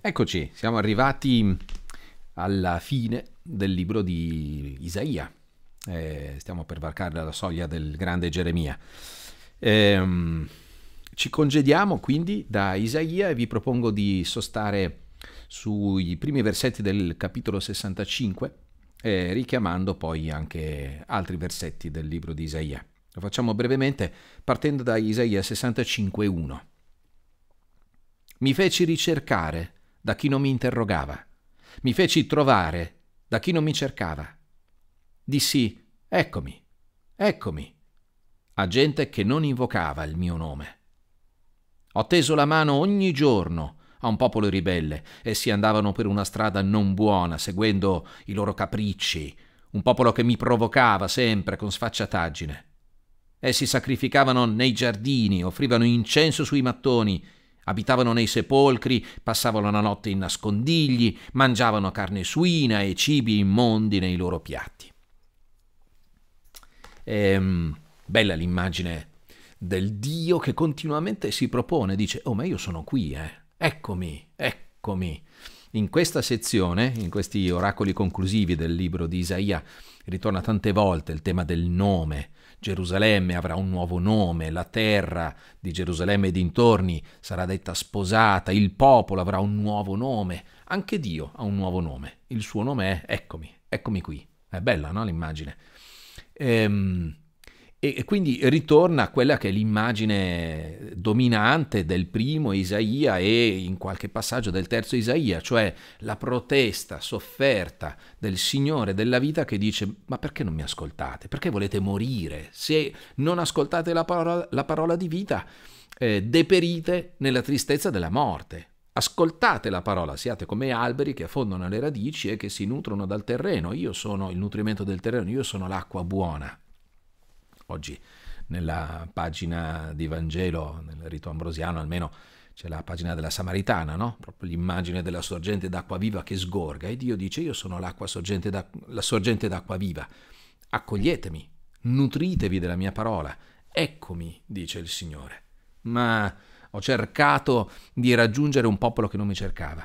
Eccoci, siamo arrivati alla fine del libro di Isaia. Eh, stiamo per varcare la soglia del grande Geremia. Eh, ci congediamo quindi da Isaia e vi propongo di sostare sui primi versetti del capitolo 65, eh, richiamando poi anche altri versetti del libro di Isaia. Lo facciamo brevemente partendo da Isaia 65.1. Mi feci ricercare da chi non mi interrogava. Mi feci trovare da chi non mi cercava. Dissi, eccomi, eccomi, a gente che non invocava il mio nome. Ho teso la mano ogni giorno a un popolo ribelle, essi andavano per una strada non buona, seguendo i loro capricci, un popolo che mi provocava sempre con sfacciataggine. Essi sacrificavano nei giardini, offrivano incenso sui mattoni abitavano nei sepolcri, passavano la notte in nascondigli, mangiavano carne suina e cibi immondi nei loro piatti. Ehm, bella l'immagine del Dio che continuamente si propone, dice, oh ma io sono qui, eh, eccomi, eccomi. In questa sezione, in questi oracoli conclusivi del libro di Isaia, ritorna tante volte il tema del nome. Gerusalemme avrà un nuovo nome, la terra di Gerusalemme e dintorni sarà detta sposata, il popolo avrà un nuovo nome, anche Dio ha un nuovo nome, il suo nome è Eccomi, eccomi qui. È bella, no, l'immagine? Ehm, e quindi ritorna a quella che è l'immagine dominante del primo Isaia e in qualche passaggio del terzo Isaia, cioè la protesta sofferta del Signore della vita che dice ma perché non mi ascoltate? Perché volete morire? Se non ascoltate la parola, la parola di vita, eh, deperite nella tristezza della morte. Ascoltate la parola, siate come alberi che affondano le radici e che si nutrono dal terreno. Io sono il nutrimento del terreno, io sono l'acqua buona. Oggi nella pagina di Vangelo, nel rito ambrosiano almeno, c'è la pagina della Samaritana, no? proprio l'immagine della sorgente d'acqua viva che sgorga e Dio dice io sono sorgente la sorgente d'acqua viva, accoglietemi, nutritevi della mia parola, eccomi, dice il Signore. Ma ho cercato di raggiungere un popolo che non mi cercava,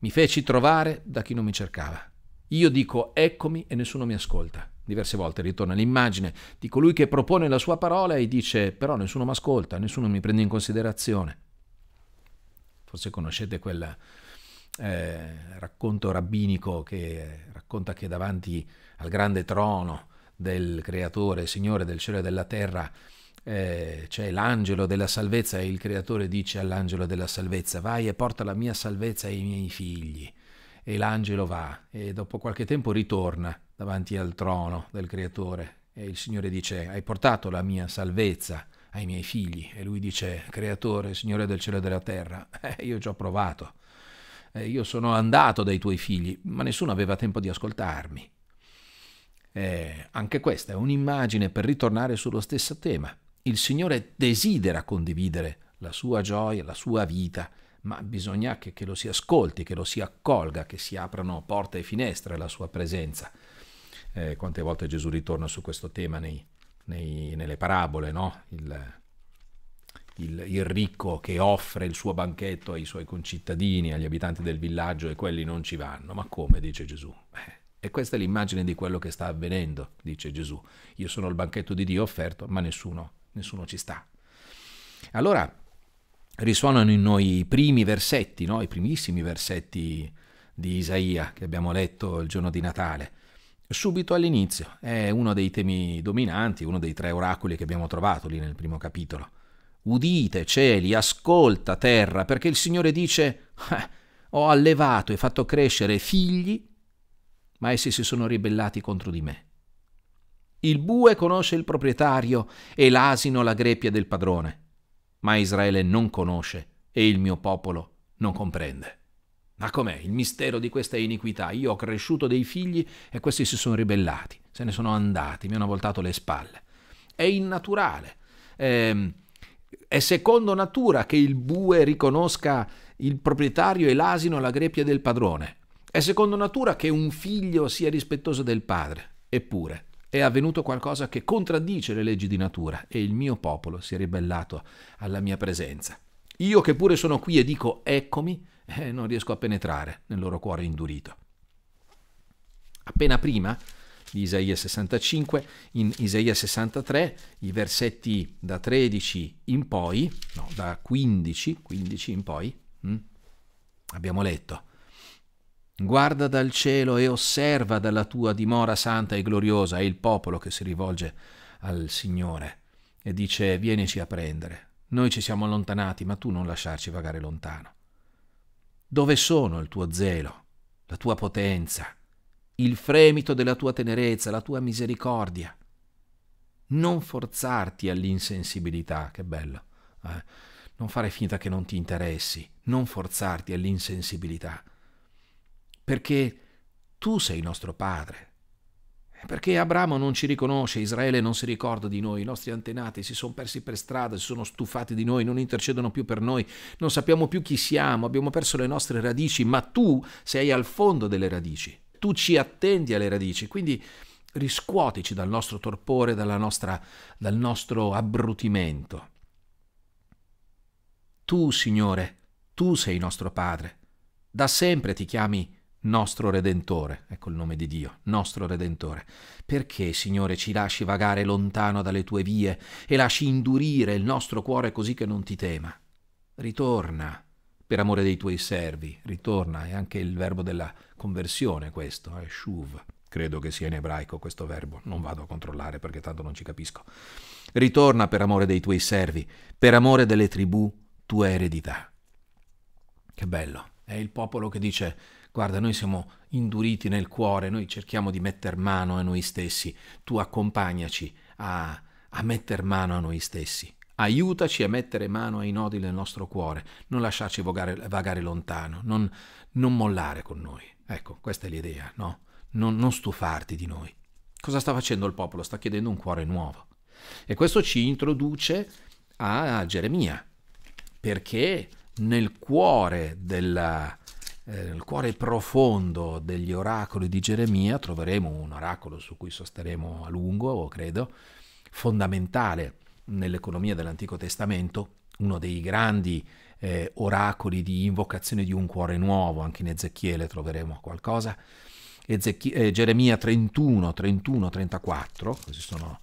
mi feci trovare da chi non mi cercava. Io dico eccomi e nessuno mi ascolta. Diverse volte ritorna l'immagine di colui che propone la sua parola e dice però nessuno mi ascolta, nessuno mi prende in considerazione. Forse conoscete quel eh, racconto rabbinico che racconta che davanti al grande trono del creatore, Signore del cielo e della terra, eh, c'è l'angelo della salvezza e il creatore dice all'angelo della salvezza vai e porta la mia salvezza ai miei figli. E l'angelo va e dopo qualche tempo ritorna davanti al trono del Creatore e il Signore dice hai portato la mia salvezza ai miei figli e lui dice Creatore, Signore del cielo e della terra, eh, io ci ho provato, eh, io sono andato dai tuoi figli, ma nessuno aveva tempo di ascoltarmi. Eh, anche questa è un'immagine per ritornare sullo stesso tema. Il Signore desidera condividere la sua gioia, la sua vita, ma bisogna che, che lo si ascolti, che lo si accolga, che si aprano porte e finestre alla sua presenza. Eh, quante volte Gesù ritorna su questo tema nei, nei, nelle parabole, no? il, il, il, ricco che offre il suo banchetto ai suoi concittadini, agli abitanti del villaggio e quelli non ci vanno. Ma come, dice Gesù? Eh, e questa è l'immagine di quello che sta avvenendo, dice Gesù. Io sono il banchetto di Dio offerto, ma nessuno, nessuno ci sta. Allora risuonano in noi i primi versetti, no? i primissimi versetti di Isaia che abbiamo letto il giorno di Natale subito all'inizio. È uno dei temi dominanti, uno dei tre oracoli che abbiamo trovato lì nel primo capitolo. Udite, cieli, ascolta, terra, perché il Signore dice, eh, ho allevato e fatto crescere figli, ma essi si sono ribellati contro di me. Il bue conosce il proprietario e l'asino la greppia del padrone, ma Israele non conosce e il mio popolo non comprende. Ma com'è il mistero di questa iniquità? Io ho cresciuto dei figli e questi si sono ribellati, se ne sono andati, mi hanno voltato le spalle. È innaturale. Ehm, è, secondo natura che il bue riconosca il proprietario e l'asino alla greppia del padrone. È secondo natura che un figlio sia rispettoso del padre. Eppure è avvenuto qualcosa che contraddice le leggi di natura e il mio popolo si è ribellato alla mia presenza. Io che pure sono qui e dico eccomi, e eh, non riesco a penetrare nel loro cuore indurito. Appena prima di Isaia 65, in Isaia 63, i versetti da 13 in poi, no, da 15, 15 in poi, mh, hm, abbiamo letto, guarda dal cielo e osserva dalla tua dimora santa e gloriosa, è il popolo che si rivolge al Signore e dice vienici a prendere, noi ci siamo allontanati, ma tu non lasciarci vagare lontano. Dove sono il tuo zelo, la tua potenza, il fremito della tua tenerezza, la tua misericordia? Non forzarti all'insensibilità, che bello. Eh? Non fare finta che non ti interessi, non forzarti all'insensibilità. Perché tu sei nostro Padre, perché Abramo non ci riconosce, Israele non si ricorda di noi, i nostri antenati si sono persi per strada, si sono stufati di noi, non intercedono più per noi, non sappiamo più chi siamo, abbiamo perso le nostre radici, ma tu sei al fondo delle radici, tu ci attendi alle radici, quindi riscuotici dal nostro torpore, nostra, dal nostro abbrutimento. Tu, Signore, tu sei nostro Padre, da sempre ti chiami nostro Redentore, ecco il nome di Dio, nostro Redentore. Perché, Signore, ci lasci vagare lontano dalle tue vie e lasci indurire il nostro cuore così che non ti tema? Ritorna, per amore dei tuoi servi, ritorna, è anche il verbo della conversione questo, eh, shuv. Credo che sia in ebraico questo verbo, non vado a controllare perché tanto non ci capisco. Ritorna per amore dei tuoi servi, per amore delle tribù, tua eredità. Che bello. È il popolo che dice guarda, noi siamo induriti nel cuore, noi cerchiamo di metter mano a noi stessi, tu accompagnaci a, a metter mano a noi stessi, aiutaci a mettere mano ai nodi del nostro cuore, non lasciarci vagare, vagare lontano, non, non, mollare con noi. Ecco, questa è l'idea, no? Non, non stufarti di noi. Cosa sta facendo il popolo? Sta chiedendo un cuore nuovo. E questo ci introduce a Geremia, perché nel cuore, della, eh, nel cuore profondo degli oracoli di Geremia troveremo un oracolo su cui sosteremo a lungo, credo, fondamentale nell'economia dell'Antico Testamento, uno dei grandi eh, oracoli di invocazione di un cuore nuovo, anche in Ezechiele troveremo qualcosa. Ezechie- eh, Geremia 31, 31, 34, queste sono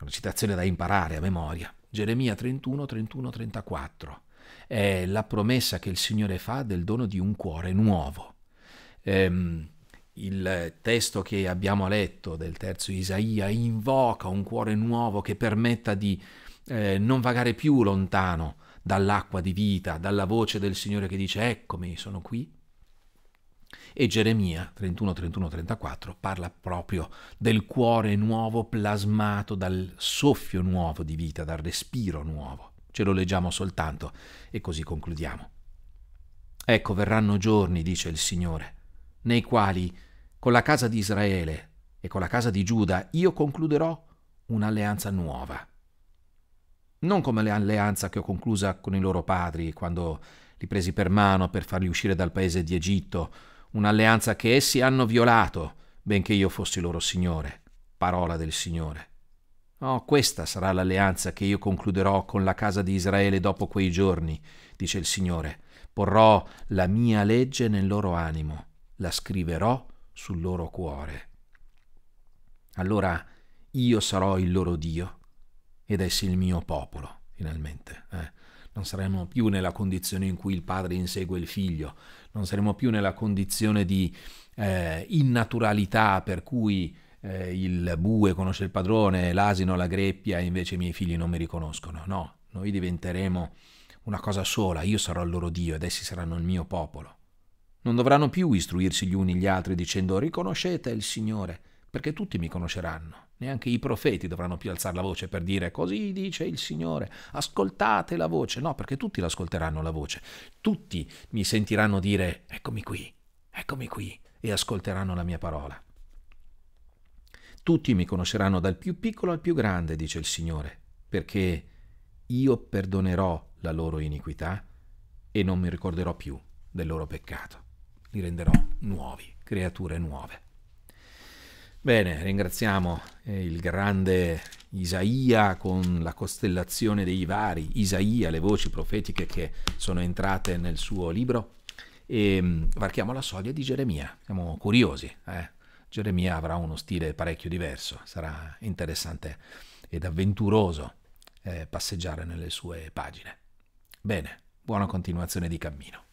una citazione da imparare a memoria. Geremia 31, 31, 34. È la promessa che il Signore fa del dono di un cuore nuovo. Ehm, il testo che abbiamo letto del terzo Isaia invoca un cuore nuovo che permetta di eh, non vagare più lontano dall'acqua di vita, dalla voce del Signore che dice eccomi, sono qui, e Geremia 31, 31, 34 parla proprio del cuore nuovo plasmato dal soffio nuovo di vita, dal respiro nuovo. Ce lo leggiamo soltanto e così concludiamo. Ecco verranno giorni, dice il Signore, nei quali con la casa di Israele e con la casa di Giuda io concluderò un'alleanza nuova. Non come l'alleanza che ho conclusa con i loro padri quando li presi per mano per farli uscire dal paese di Egitto, un'alleanza che essi hanno violato, benché io fossi loro Signore. Parola del Signore. Oh, questa sarà l'alleanza che io concluderò con la casa di Israele dopo quei giorni, dice il Signore. Porrò la mia legge nel loro animo, la scriverò sul loro cuore. Allora io sarò il loro Dio ed essi il mio popolo, finalmente. Eh non saremo più nella condizione in cui il padre insegue il figlio, non saremo più nella condizione di eh, innaturalità per cui eh, il bue conosce il padrone, l'asino la greppia e invece i miei figli non mi riconoscono. No, noi diventeremo una cosa sola, io sarò il loro Dio ed essi saranno il mio popolo. Non dovranno più istruirsi gli uni gli altri dicendo riconoscete il Signore, perché tutti mi conosceranno. Neanche i profeti dovranno più alzare la voce per dire così dice il Signore, ascoltate la voce. No, perché tutti l'ascolteranno la voce. Tutti mi sentiranno dire eccomi qui, eccomi qui e ascolteranno la mia parola. Tutti mi conosceranno dal più piccolo al più grande, dice il Signore, perché io perdonerò la loro iniquità e non mi ricorderò più del loro peccato. Li renderò nuovi, creature nuove. Bene, ringraziamo eh, il grande Isaia con la costellazione dei vari, Isaia, le voci profetiche che sono entrate nel suo libro e ehm, varchiamo la soglia di Geremia. Siamo curiosi, eh? Geremia avrà uno stile parecchio diverso, sarà interessante ed avventuroso eh, passeggiare nelle sue pagine. Bene, buona continuazione di cammino.